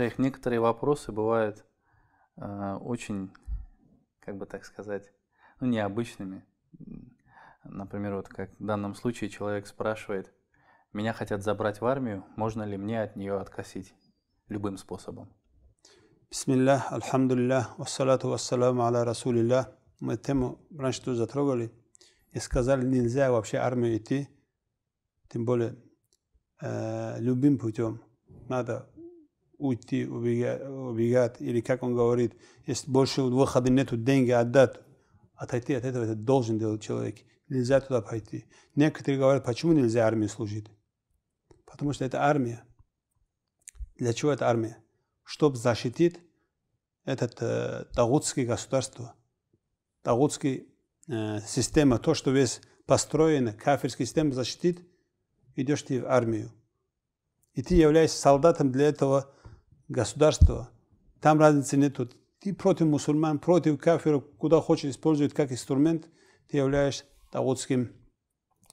Шейх, некоторые вопросы бывают э, очень, как бы так сказать, ну, необычными. Например, вот как в данном случае человек спрашивает, меня хотят забрать в армию, можно ли мне от нее откосить любым способом? Бисмиллах, альхамдулиллах, вассалату вассаламу аля расулиллах. Мы тему раньше тут затрогали и сказали, нельзя вообще армию идти, тем более э, любым путем. Надо уйти, убегать, или как он говорит, если больше выхода нету, деньги отдать, отойти от этого, это должен делать человек. Нельзя туда пойти. Некоторые говорят, почему нельзя армии служить? Потому что это армия. Для чего это армия? Чтобы защитить этот э, тагутское государство, тагутская э, система, то, что весь построена, кафирская система защитит, идешь ты в армию. И ты являешься солдатом для этого Государство. там разницы нет. Ты против мусульман, против кафира, куда хочешь использовать как инструмент, ты являешься таотским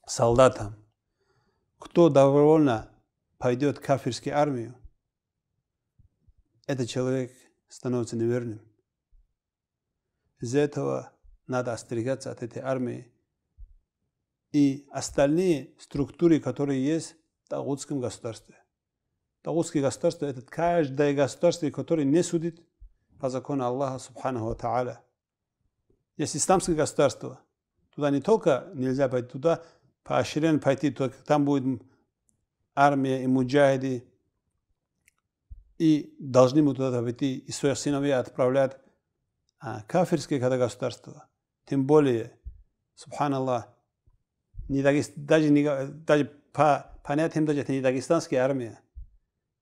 солдатом. Кто добровольно пойдет в кафирскую армию, этот человек становится неверным. Из-за этого надо остерегаться от этой армии. И остальные структуры, которые есть в Тагутском государстве. Таутские государства – это каждое государство, которое не судит по закону Аллаха Субхану Тааля. Если исламское государство. Туда не только нельзя пойти, туда поощрен пойти, только там будет армия и муджахиды, и должны мы туда пойти, и своих сыновей отправлять а, кафирские когда государства. Тем более, субханаллах, не Дагест, даже, не, даже по понятиям даже это не дагестанская армия,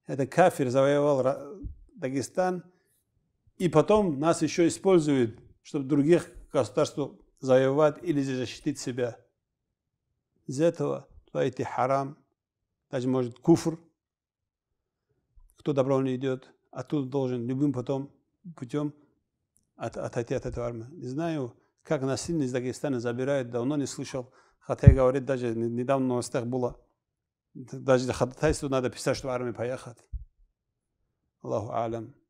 это кафир завоевал Дагестан, и потом нас еще используют, чтобы других государств завоевать или защитить себя. Из этого эти харам, даже может куфр, кто добровольно идет, оттуда а должен любым потом путем от, отойти от этой армии. Не знаю, как насильно из Дагестана забирают, давно не слышал, хотя говорит, даже недавно в новостях было – داشت خدا تایست و نده پیستش تو آرمی پایه الله عالم